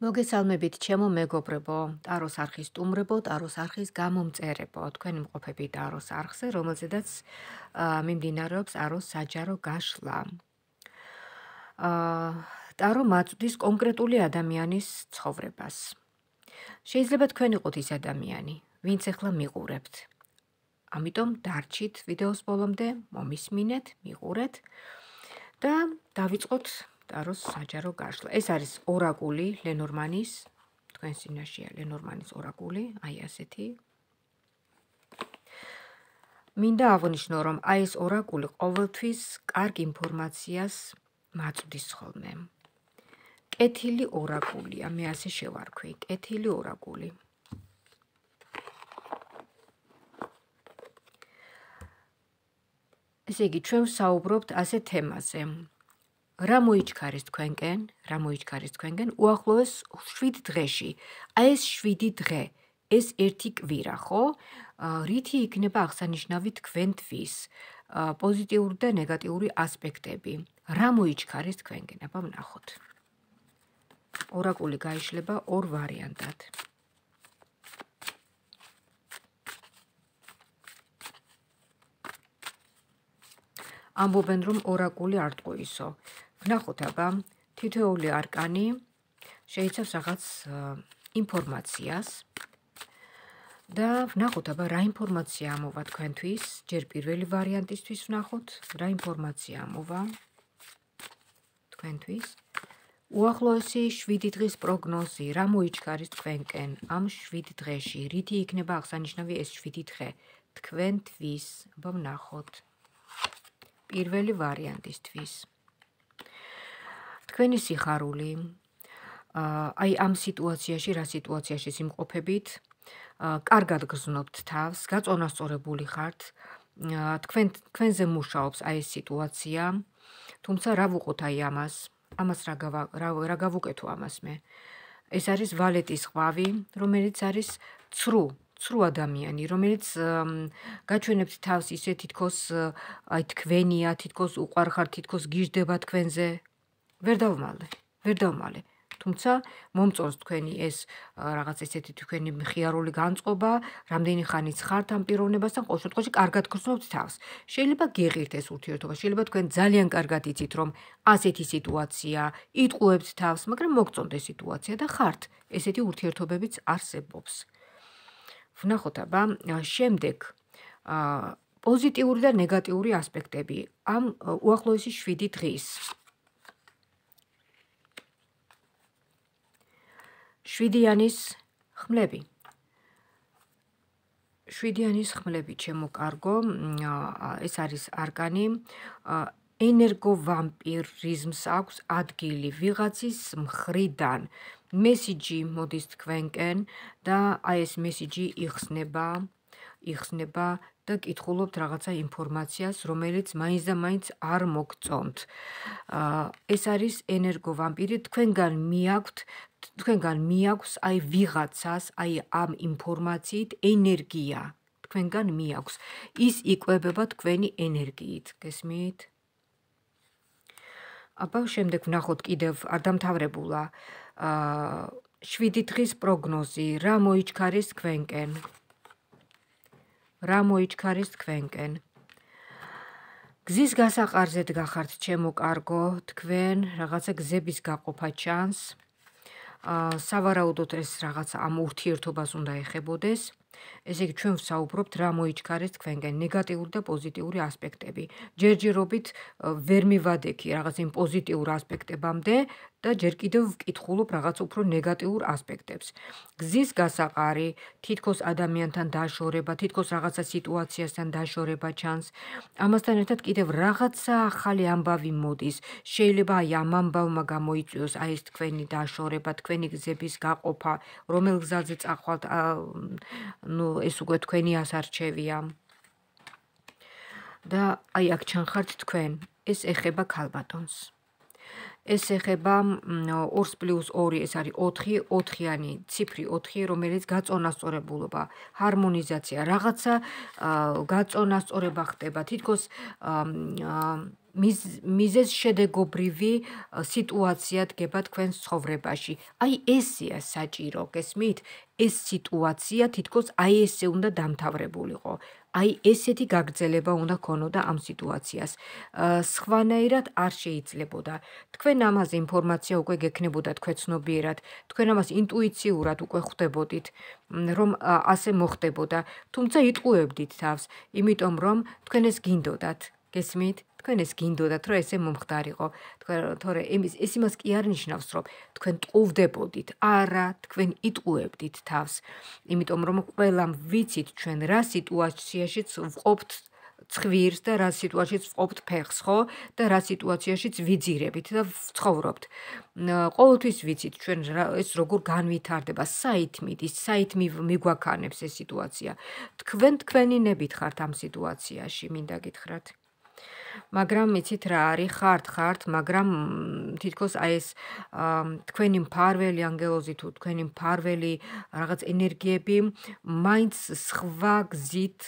მოგესალმებით ჩემო მეგობრებო, ტაროს არხის სტუმრებო, ტაროს არხის გამომწერებო, თქვენი მყოფები ტაროს არხზე, რომელზედაც მიმდინარეობს ტაროს საჯარო გაშლა. აა ტარო მაწვდის კონკრეტული ადამიანის ცხოვრებას. შეიძლება თქვენ იყოთ ის ადამიანი, ვინც ახლა მიყურებთ. ამიტომ დარჩით ვიდეოს ბოლომდე, მომისმინეთ, მიყურეთ და დავიწყოთ ტაროს საჯარო გაშლა. ეს არის ორაკული ლენორმანის თქვენ სინაშია ლენორმანის ორაკული, აი ასეთი. მინდა აღვნიშნო, რომ აი ეს ორაკული ყოველთვის კარგ ინფორმაციას მაწვდის ხოლმე. კეთილი ორაკულია, მე ასე შევარქვი, კეთილი ორაკული. ესე იგი, ჩვენ საუბრობთ ასე თემაზე. რა მოიჩქარეს თქვენკენ, რა მოიჩქარეს თქვენკენ უახლოეს 7 დღეში. აი ეს 7 დღე, ეს ერთი კვირა, ხო? რითი იქნება აღსანიშნავი თქვენთვის? პოზიტიური და ნეგატიური ასპექტები. რა მოიჩქარეს თქვენკენ, აბა ნახოთ. ორაკული გაიშლება ორ ვარიანტად. ამბობენ რომ ორაკული არ თქويسო. ვნახოთ აბა თითოეული არკანი შეიცავს რაღაც ინფორმაციას და ვნახოთ აბა რა ინფორმაცია ამოვა თქვენთვის ჯერ პირველი ვარიანტისთვის ვნახოთ რა ინფორმაცია ამოვა თქვენთვის უახლოესი 7 დღის პროგნოზი რა მოიჩქარის თქვენკენ ამ 7 დღეში რითი იქნება აღსანიშნავი ეს 7 დღე თქვენთვის აბა ვნახოთ პირველი ვარიანტისთვის თქვენი სიხარული აი ამ სიტუაციაში, რა სიტუაციაში სიმყოფებით? კარგად გრძნობთ თავს, გაწონასწორებული ხართ? თქვენ თქვენზე მუშაობს აი ეს სიტუაცია. თუმცა რა ვუყოთ აი ამას? ამას რა რა რა გავუკეთო ამას მე? ეს არის ვალეტის ხვავი, რომელიც არის ცრუ, ცრუ ადამიანი, რომელიც გაჩვენებთ თავს ისე თითქოს აი თქვენია, თითქოს უყარხართ, თითქოს გიждდება თქვენზე, ვერ დავმალე. ვერ დავმალე. თუმცა მომწონს თქვენი ეს რაღაც ესეთი თქვენი მხიარული განწყობა, რამდენი ხანი ცხართ ამ პიროვნებასთან, ყოველ შემთხვევაში კარგად გრძნობთ თავს. შეიძლება გიღირთ ეს ურთიერთობა, შეიძლება თქვენ ძალიან კარგად იცით, რომ ასეთი სიტუაცია, იტყუებთ თავს, მაგრამ მოგწონთ ეს სიტუაცია და ხართ. ესეთი ურთიერთობებიც არსებობს. ვნახოთ აბა, შემდეგ აა პოზიტიური და ნეგატიური ასპექტები ამ უახლოესი 7 დღის შვიდიანის ხმლები შვიდიანის ხმლები ჩემო კარგო ეს არის არგანი ენერგო ვამპირიზმს აქვს ადგილი ვიღაცის მხრიდან მესიჯი მოდის თქვენკენ და აი ეს მესიჯი იხსნება იხსნება და კითხულობთ რაღაცა ინფორმაციას, რომელიც მაინც და მაინც არ მოგწონთ. აა ეს არის ენერგო ვამპირი, თქვენგან მიაქვთ თქვენგან მიაქვს აი ვიღაცას, აი ამ ინფორმაციით ენერგია თქვენგან მიაქვს. ის იკვებება თქვენი ენერგიით. გესმით? აბა შემდეგ ვნახოთ კიდევ არ დამთავრებულა. აა 7 დღის პროგნოზი რა მოიჩქარეს თქვენკენ? რა მოითქარის თქვენკენ გზის გასაყარზე დგახართ ჩემო კარგო თქვენ რაღაცა გზების გაყოფა ჩანს ა სავარაუდოდ ეს რაღაცა ამ ურთიერთობას უნდა ეხებოდეს ესე იგი ჩვენ ვსაუბრობთ რა მოიჩქარეს თქვენგან ნეგატიური და პოზიტიური ასპექტები ჯერჯერობით ვერ მივადექი რაღაც იმ პოზიტიურ ასპექტებამდე და ჯერ კიდევ ვკითხულობ რაღაც უფრო ნეგატიურ ასპექტებს. გზის გასაყარი, თითქოს ადამიანთან დაშორება, თითქოს რაღაცა სიტუაციასთან დაშორება ჩანს. ამასთან ერთად კიდევ რაღაცა ახალი ამბავი მოდის. შეიძლება აი ამ ამბავმა გამოიწვიოს აი ეს თქვენი დაშორება, თქვენი გზების გაყოფა, რომელ გზაზე წახვალთ, ну, ეს უკვე თქვენი ასარჩევია. და აი აქ ჩანხართ თქვენ. ეს ეხება ქალბატონს. ეს ეხება 2+2 ეს არის 4 4-იანი ციფრი 4 რომელიც გაწონასწორებულობა ჰარმონიზაცია რაღაცა გაწონასწორება ხდება თითქოს აა მიზეს შედეგობრივი სიტუაცია დგება თქვენს ცხოვრებაში. აი ესია საჭირო, გესმით? ეს სიტუაცია თითქოს აი ესე უნდა დამთავრებულიყო. აი ესეთი გაგრძელება უნდა ქონოდა ამ სიტუაციას. სხვანაირად არ შეიძლებოდა. თქვენ ამაზე ინფორმაცია უკვე გექნებოდა თქვენცნობიერად. თქვენ ამას ინტუიციურად უკვე ხვდებოდით, რომ ასე მოხდებოდა. თუმცა იტყუებდით თავს, იმიტომ რომ თქვენ ეს გინდოდათ. გესმით? თქვენ ეს გინდოდათ, რომ ესე მომხდარიყო. თქვენ თორე იმის ეს იმას კი არნიშნავს, რომ თქვენ ტყუვდებოდით. არა, თქვენ იტყუებდით თავს. იმიტომ რომ ყველამ ვიცით ჩვენ რა სიტუაციაშიც ვყოფთ. ცხვირს და რა სიტუაციაშიც ყოფთ ფეხს ხო და რა სიტუაციაშიც ვიძირებით და ცხოვრობთ. ყოველთვის ვიცით ჩვენ ეს როგორ განვითარდება, საით მიდის, საით მიგვაქანებს ეს სიტუაცია. თქვენ თქვენი ნებით ხართ ამ სიტუაციაში, მინდა გითხრათ. მაგრამ მიცით რა არის ხართ ხართ მაგრამ თითქოს აი ეს თქვენი მფარველი ანგელოზი თუ თქვენი მფარველი რაღაც ენერგიები მაინც სხვა გზით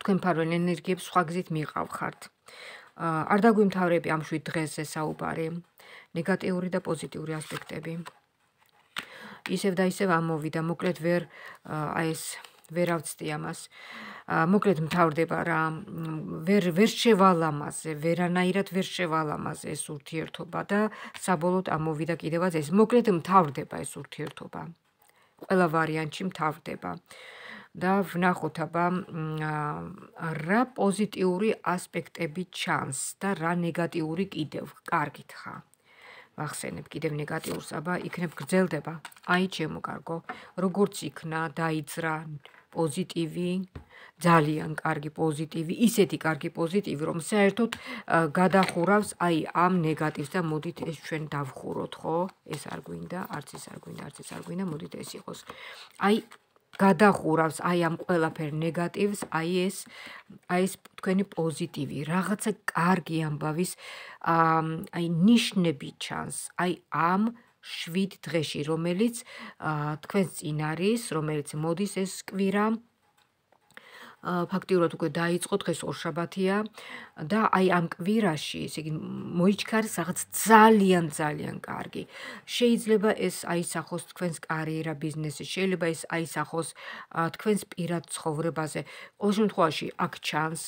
თქვენ მფარველი ენერგიებს სხვა გზით მიყავხართ არ დაგვიმთავრები ამ შვით დღეს საუბარი ნეგატიური და პოზიტიური ასპექტები ისევ და ისევ ამოვიდა მოკლედ ვერ აი ეს ვერ ავწდი ამას. მოკლედ მთავრდება რა ვერ ვერ შევალ ამაზე, ვერანაირად ვერ შევალ ამაზე ეს ურთიერთობა და საბოლოოდ ამოვიდა კიდევაც ეს. მოკლედ მთავრდება ეს ურთიერთობა. ყველა ვარიანტში მთავრდება. და ვნახოთ აბა რა პოზიტიური ასპექტები ჩანს და რა ნეგატიური კიდევ. კარგით ხა? ვახსენებ კიდევ ნეგატიურს, აბა იქნებ გრძელდება. აი ჩემოკარგო, როგორც იქნა, დაიძრა პოზიტივი, ძალიან კარგი პოზიტივი, ისეთი კარგი პოზიტივი, რომ საერთოდ გადახურავს აი ამ ნეგატივს და მოდით ეს ჩვენ დავხუროთ, ხო? ეს არ გვინდა, არც ის არ გვინდა, არც ის არ გვინდა, მოდით ეს იყოს. აი გადახურავს აი ამ ყველაფერ ნეგატივს, აი ეს აი ეს თქვენი პოზიტივი, რაღაცა კარგი ამბავის აი ნიშნები ჩანს, აი ამ შვიდ დღეში, რომელიც თქვენს წინ არის, რომელიც მოდის ეს კვირა ფაქტიურად უკვე დაიწყო დღეს ორშაბათია და აი ამ კვირაში, ესე იგი, მოიჩქარს რაღაც ძალიან ძალიან კარგი. შეიძლება ეს აისახოს თქვენს კარიერა ბიზნესში, შეიძლება ეს აისახოს თქვენს პირად ცხოვრებაზე. ყოველ შემთხვევაში, აქ ჩანს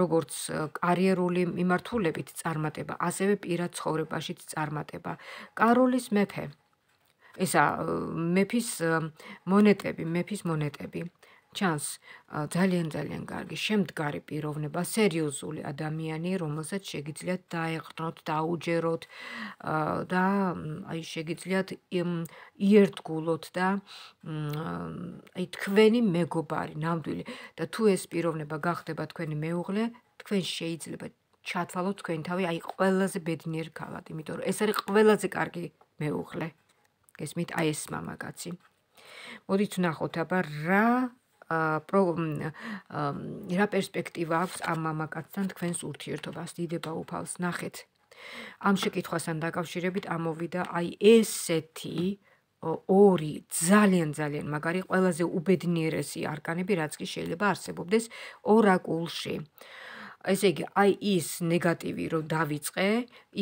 როგორც კარიერული მიმართულებით წარმატება, ასევე პირად ცხოვრებაშიც წარმატება. კაროლის მეფე ესა მეფის მონეტები, მეფის მონეტები. ჩანს ძალიან ძალიან კარგი შემდგარი პიროვნება, სერიოზული ადამიანი, რომელსაც შეიძლება დაეხნოთ, დაუჯეროთ და აი შეიძლება იერთგულოთ და აი თქვენი მეგობარი, ნამდვილი და თუ ეს პიროვნება გახდება თქვენი მეუღლე, თქვენ შეიძლება ჩათვალოთ თქვენი თავი აი ყველაზე ბედნიერ ქალად, იმიტომ რომ ეს არის ყველაზე კარგი მეუღლე. გესმით, აი ეს მამაკაცი. მოდით ნახოთ აბა რა რა პერსპექტივა აქვს ამ მამაკაცთან თქვენს ურთიერთობას დიდება უფალს ნახეთ ამ შეკითხვასთან დაკავშირებით ამოვიდა აი ესეთი ორი ძალიან ძალიან მაგარი ყველაზე უბედნიერესი არკანები რაც კი შეიძლება არსებობდეს ორაკულში ესე იგი, აი ის ნეგატივი რომ დავიწყე,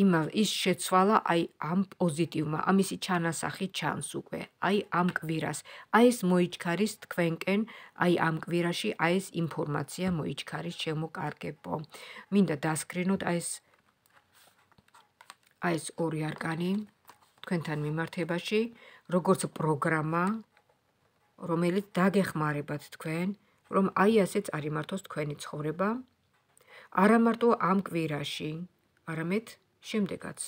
იმ ის შეცვალა აი ამ პოზიტივმა, ამისი ჩანასახი ჩანს უკვე, აი ამ კვირას. აი ეს მოიჩქარის თქვენკენ, აი ამ კვირაში აი ეს ინფორმაცია მოიჩქარის შემოკარგებო. მინდა დასკრინოთ აი ეს აი ეს ორი არკანი თქვენთან მიმართებაში, როგორც პროგრამა, რომელიც დაგეხმარებათ თქვენ რომ აი ასე წარიმართოს თქვენი ცხოვრება, არამარტო ამ კვირაში, არამედ შემდეგაც.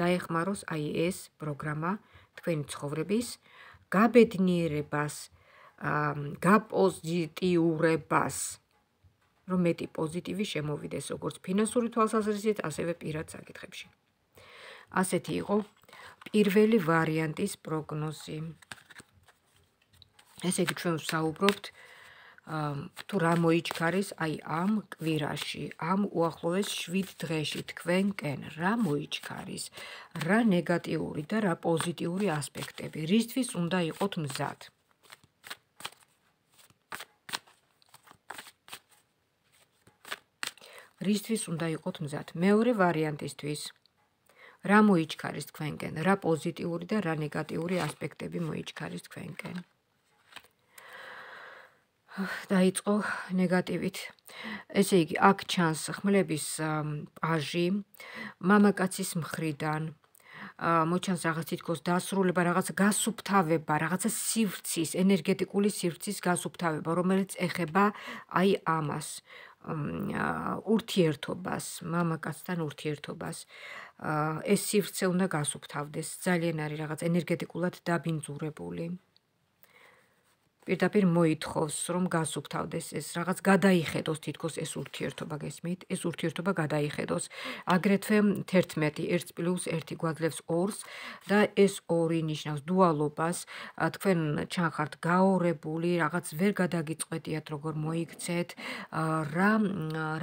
დაეხმაროს აი ეს პროგრამა თქვენი ცხოვრების გაბედნიერებას, გაპოზიტიურებას. რომ მეტი პოზიტივი შემოვიდეს როგორც ფინანსური თვალსაზრისით, ასევე პირად საკითხებში. ასეთი იყო პირველი ვარიანტის პროგნოზი. ესე იგი ჩვენ საუბრობთ 2 თუ რა მოიჩქარეს აი ამ კვირაში, ამ უახლოეს 7 დღეში თქვენკენ რა მოიჩქარეს, რა ნეგატიური და რა პოზიტიური ასპექტები, რისთვის უნდა იყოთ მზად. რისთვის უნდა იყოთ მზად? მეორე ვარიანტისთვის რა მოიჩქარეს თქვენკენ, რა პოზიტიური და რა ნეგატიური ასპექტები მოიჩქარეს თქვენკენ? დაიწყო ნეგატივით. ესე იგი, აქ ჩანს ხმლების აჟი მამაკაცის მხრიდან. მოჩანს რაღაც თითქოს დასრულება, რაღაც გასუფთავება, რაღაცა სივრცის, ენერგეტიკული სივრცის გასუფთავება, რომელიც ეხება აი ამას. ურთიერთობას, მამაკაცთან ურთიერთობას. ეს სივრცე უნდა გასუფთავდეს. ძალიან არის რაღაც ენერგეტიკულად დაბინძურებული. პირდაპირ მოითხოვს, რომ გასუფთავდეს ეს რაღაც გადაიხედოს თითქოს ეს ურთიერთობა გესმით? ეს ურთიერთობა გადაიხედოს. აგრეთვე 11 1 1 გვაძლევს 2-ს და ეს 2-ი ნიშნავს დუალობას. თქვენ ჩანხართ გაორებული, რაღაც ვერ გადაგიწყვეტიათ როგორ მოიქცეთ, რა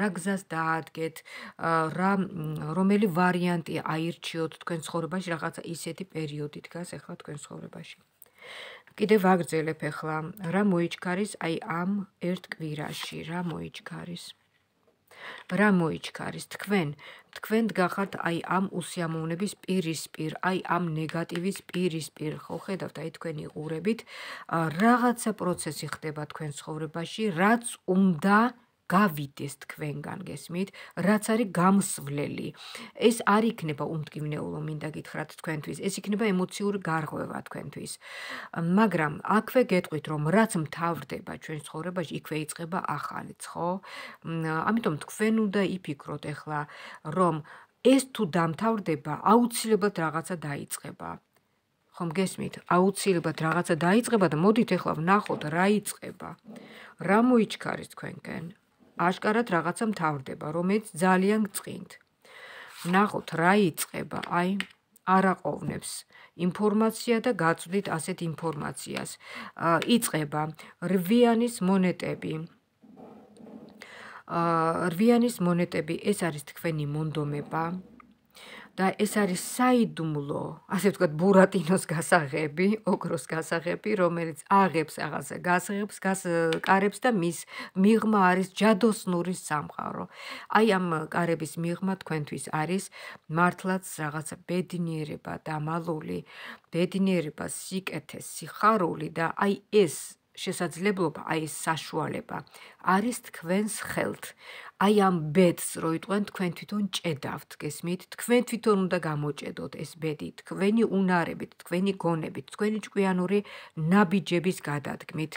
რა გზას დაადგეთ, რა რომელი ვარიანტი აირჩიოთ თქვენ ცხოვრებაში რაღაც ისეთი პერიოდი დგას ახლა თქვენ ცხოვრებაში. კიდევ აგრძელებ ახლა რა მოიჩქარის აი ამ ერთ კვირაში რა მოიჩქარის რა მოიჩქარის თქვენ თქვენ გახართ აი ამ უსიამოვნების პირისპირ აი ამ ნეგატივის პირისპირ ხო ხედავთ აი თქვენი ყურებით რაღაცა პროცესი ხდება თქვენ ცხოვრებაში რაც უნდა აა გავიდეს თქვენგან გესმით, რაც არის გამსვლელი. ეს არ იქნება უმტკივნეულო, მინდა გითხრათ თქვენთვის, ეს იქნება ემოციური გარღვევა თქვენთვის. მაგრამ აქვე გეტყვით, რომ რაც მთავრდება ჩვენ ცხოვრებაში, იქვე იწყება ახალიც, ხო? ამიტომ თქვენ უნდა იფიქროთ ახლა, რომ ეს თუ დამთავრდება, აუცილებლად რაღაცა დაიწყება. ხომ გესმით? აუცილებლად რაღაცა დაიწყება და მოდით ახლა ვნახოთ რა იწყება. რა მოიჩქარეს თქვენკენ? აშკარად რაღაცა მთავრდება, რომელიც ძალიან გწინთ. ნახოთ, რა იწება, აი, араყოვნებს ინფორმაცია და გაწვდით ასეთ ინფორმაციას. იწება რვიანის მონეტები. რვიანის მონეტები ეს არის თქვენი მონდომება. და ეს არის საიდუმლო, ასე ვთქვათ, ბურატინოს გასაღები, ოქროს გასაღები, რომელიც აღებს აღასა გასაღებს, გასკარებს და მის მიღმა არის ჯადოსნური სამყარო. აი ამ კარების მიღმა თქვენთვის არის მართლაც რაღაცა ბედნიერება და მალული, ბედნიერება, სიკეთე, სიხარული და აი ეს შესაძლებლობა, აი საშუალება არის თქვენს ხელთ. აი ამ ბედს რო იტყვენ თქვენ თვითონ ჭედავთ გესმით თქვენ თვითონ უნდა გამოჭედოთ ეს ბედი თქვენი უნარებით თქვენი გონებით თქვენი ჭკვიანური ნაბიჯების გადადგმით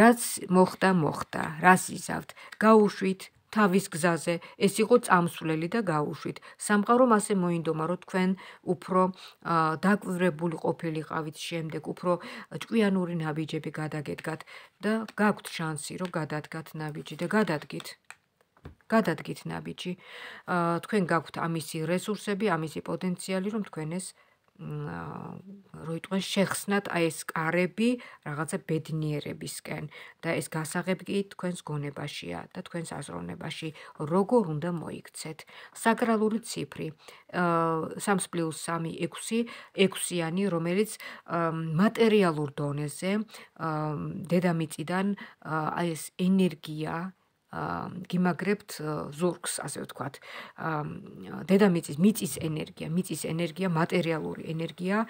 რაც მოხდა მოხდა რას იზავთ გაუშვით თავის გზაზე ეს იყო წამსვლელი და გაუშვით სამყარო მასე მოინდომა რომ თქვენ უფრო დაკვირებული ყოფილიყავით შემდეგ უფრო ჭკვიანური ნაბიჯები გადაგედგათ და გაგვთ შანსი რომ გადადგათ ნაბიჯი და გადადგით გადადგით ნაბიჯი. თქვენ გაქვთ ამისი რესურსები, ამისი პოტენციალი, რომ თქვენ ეს რო იყვნენ შეხსნათ აი ეს კარები რაღაცა ბედნიერებისკენ და ეს გასაღები თქვენს გონებაშია და თქვენს აზროვნებაში როგორ უნდა მოიქცეთ საგრალური ციფრი 3+3=6 6-იანი რომელიც მატერიალურ დონეზე დედამიწიდან აი ეს ენერგია გიმაგრებთ ზურგს, ასე ვთქვათ. დედამიწის მიწის ენერგია, მიწის ენერგია, მატერიალური ენერგია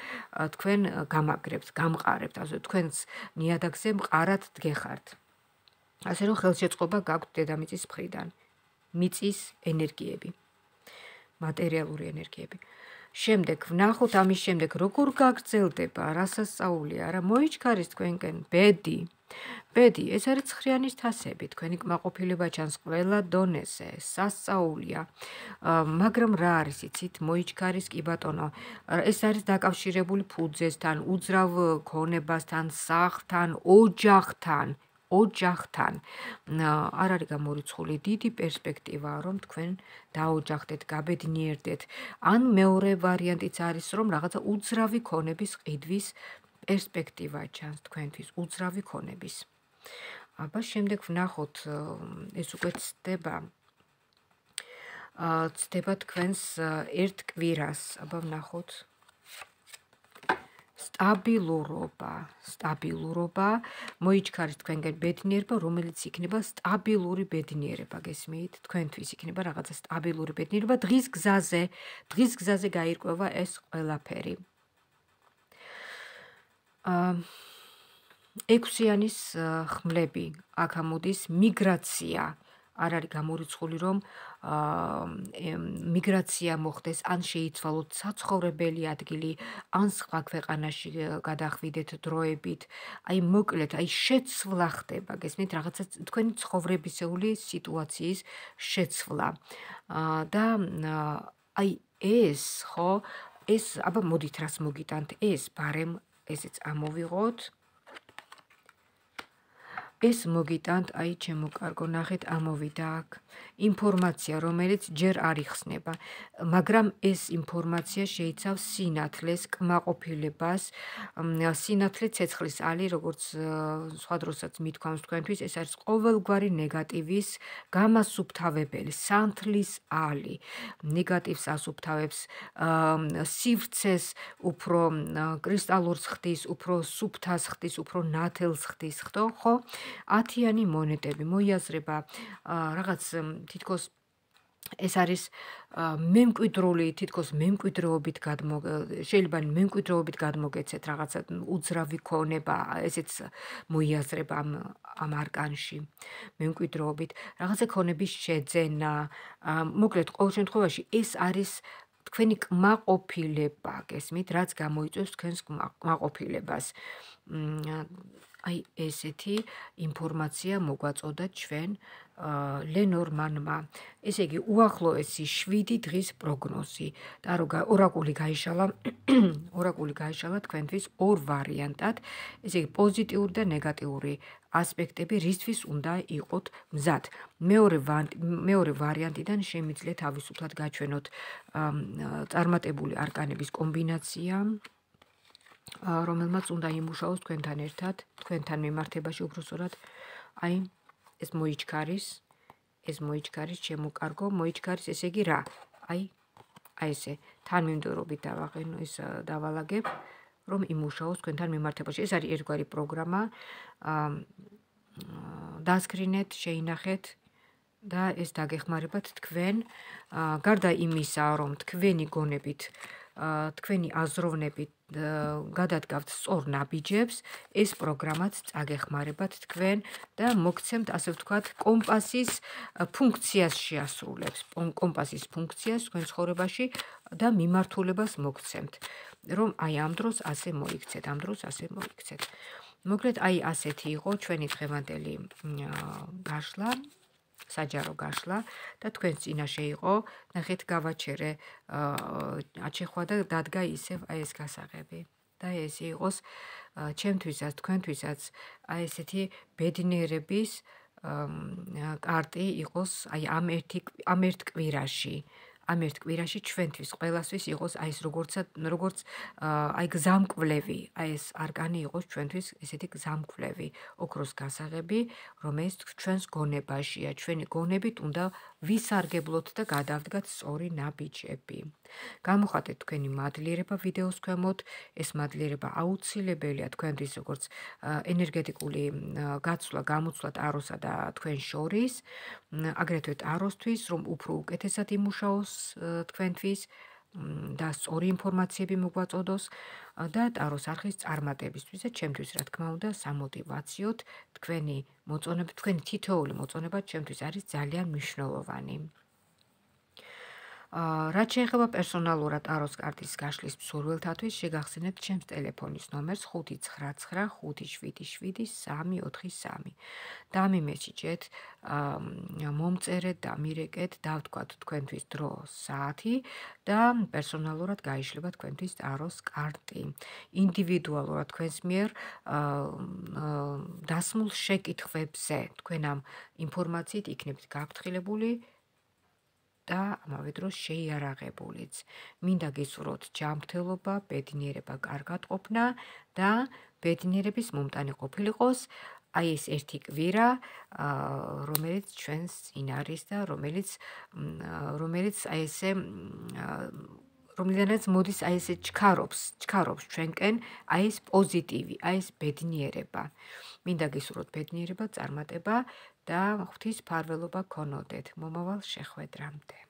თქვენ გამაგრებთ, გამყარებთ, ასე თქვენს ნიადაგზე მყარად დგეხართ. ასე რომ ხელშეწყობა გაქვთ დედამიწის მხრიდან. მიწის ენერგიები. მატერიალური ენერგიები. აა შემდეგ ვნახოთ ამის შემდეგ როგორ გაგრძელდება რასასწაულია რა მოიჩქარეს თქვენკენ ბედი ბედი ეს არის ხრიანის თასები თქვენი კმაყოფილება ჩანს ყველა დონეზე სასწაულია მაგრამ რა არის იცით მოიჩქარეს კი ბატონო ეს არის დაკავშირებული ფუძესთან უძრავ ქონებასთან სახლთან ოჯახთან ოჯახთან არ არის გამორიცხული დიდი პერსპექტივა რომ თქვენ დაოჯახდეთ, გაბედნიერდეთ. ან მეორე ვარიანტიც არის რომ რაღაცა უძრავი ქონების ყიდვის პერსპექტივა ჩანს თქვენთვის უძრავი ქონების. აბა შემდეგ ვნახოთ ეს უკვე ცდება აა ცდება თქვენს ერთ კვირას. აბა ვნახოთ სტაბილურობა, სტაბილურობა, მოიჩქარით თქვენგან ბედნიერება, რომელიც იქნება სტაბილური ბედნიერება, გესმით? თქვენთვის იქნება რაღაცა სტაბილური ბედნიერება დღის გზაზე, დღის გზაზე გაირკვევა ეს ყველაფერი. აა ექვსიანის ხმლები აქამოდის მიგრაცია, არ არის გამორიცხული რომ აა მიგრაცია მოხდეს ან შეიცვალოთ საცხოვრებელი ადგილი ან სხვა ქვეყანაში გადახვიდეთ დროებით აი მოკლედ აი შეცვლა ხდება გესმით რაღაცა თქვენი ცხოვრებისეული სიტუაციის შეცვლა აა და აი ეს ხო ეს აბა მოდით რას მოგიტანთ ეს ბარემ ესეც ამოვიღოთ ეს მოგიტანთ აი ჩემო კარგო ნახეთ ამოვიდა აქ ინფორმაცია რომელიც ჯერ არ იხსნება მაგრამ ეს ინფორმაცია შეიცავს სინათლეს კმაყოფილებას სინათლე ცეცხლის ალი როგორც სხვა დროსაც მithქვამს თქვენთვის ეს არის ყოველგვარი ნეგატივის გამასუფთავებელი სანთლის ალი ნეგატივს ასუფთავებს სივრცეს უფრო კრისტალურს ხდის უფრო სუფთას ხდის უფრო ნათელს ხდის ხო ხო 10-იანი მონეტები მოიაზრება რაღაც თითქოს ეს არის მემკვიდრული თითქოს მემკვიდრეობით გადმო შეიძლება მემკვიდრეობით გადმოგეცეთ რაღაცა უძრავი ქონება ესეც მოიაზრება ამ ამ არკანში მემკვიდრეობით რაღაცა ქონების შეძენა მოკლედ ყოველ შემთხვევაში ეს არის თქვენი კმაყოფილება გესმით რაც გამოიწვევს თქვენს კმაყოფილებას აი ესეთი ინფორმაცია მოგვაწოდა ჩვენ ლენორმანმა. ესე იგი უახლოესი 7 დღის პროგნოზი და რო ორაკული გაიშალა, ორაკული გაიშალა თქვენთვის ორ ვარიანტად, ესე იგი პოზიტიური და ნეგატიური ასპექტები რისთვის უნდა იყოთ მზად. მეორე მეორე ვარიანტიდან შემიძლია თავისუფლად გაჩვენოთ წარმატებული არკანების კომბინაცია, რომელმაც უნდა იმუშაოს თქვენთან ერთად, თქვენთან მიმართებაში უბრალოდ აი ეს მოიჩქარის, ეს მოიჩქარის, შემოკარგო, მოიჩქარის, ესე იგი რა? აი აი ესე თანმიმდევრობით დავაღენო ის დავალაგებ, რომ იმუშაოს თქვენთან მიმართებაში. ეს არის ერთგვარი პროგრამა. აა დასკრინეთ, შეინახეთ, და ეს დაგეხმარებათ თქვენ გარდა იმისა რომ თქვენი გონებით თქვენი აზროვნებით გადადგავთ სწორ ნაბიჯებს ეს პროგრამაც წაგეხმარებათ თქვენ და მოგცემთ ასე ვთქვათ კომპასის ფუნქციას შეასრულებს კომპასის ფუნქციას თქვენ ცხოვრებაში და მიმართულებას მოგცემთ რომ აი ამ დროს ასე მოიქცეთ ამ დროს ასე მოიქცეთ მოკლედ აი ასეთი იყო ჩვენი დღევანდელი გაშლა საჯარო გაშლა და თქვენ წინაშე იყო ნახეთ გავაჩერე აჩეხვა და დადგა ისევ აი ეს გასაღები და ეს იყოს ჩემთვისაც თქვენთვისაც აი ესეთი ბედნიერების კარტი იყოს აი ამ ერთი ამ ერთ კვირაში ამ ერთ კვირაში ჩვენთვის ყოველასვის იყოს აი ეს როგორცა როგორც აი გზამკვლევი, აი ეს არგანი იყოს ჩვენთვის ესეთი გზამკვლევი, ოქროს გასაღები, რომელიც ჩვენს გონებაშია, ჩვენი გონებით უნდა ვისარგებლოთ და გადავდგათ სწორი ნაბიჯები. გამოხატეთ თქვენი მადლიერება ვიდეოს ქვემოთ, ეს მადლიერება აუცილებელია თქვენთვის როგორც ენერგეტიკული გაცვლა გამოცვლათ აროსა და თქვენ შორის, აგრეთვე აროსთვის, რომ უფრო უკეთესად იმუშაოს ტაროს თქვენთვის და სწორი ინფორმაციები მოგვაწოდოს და ტაროს არხის წარმატებისთვისაც ჩემთვის რა თქმა უნდა სამოტივაციოთ თქვენი მოწონება თქვენი თითოეული მოწონება ჩემთვის არის ძალიან მნიშვნელოვანი რაც შეეხება პერსონალურად ტაროს კარტის გაშლის მსურველთათვის, შეგახსენებთ ჩემს ტელეფონის ნომერს 599577343. დამიმეჩჭეთ, მომწერეთ, დამირეკეთ, დავთქვათ თქვენთვის დრო, საათი და პერსონალურად გაიშლება თქვენთვის ტაროს კარტი. ინდივიდუალურად თქვენს მიერ დასმულ შეკითხვებზე თქვენ ამ ინფორმაციით იქნებით გაფრთხილებული და ამავე დროს შეიარაღებულიც. მინდა გისურვოთ ჯანმრთელობა, ბედნიერება, კარგატყოფნა და ბედნიერების მომტანი ყოფილიყოს. აი ეს ერთი კვირა, რომელიც ჩვენს ინარის და რომელიც რომელიც აი ესე რომლიდანაც მოდის აი ესე ჩქარობს, ჩქარობს ჩვენკენ აი ეს პოზიტივი, აი ეს ბედნიერება. მინდა გისურვოთ ბედნიერება, წარმატება და ღვთის ფარველობა ქონოდეთ მომავალ შეხვედრამდე.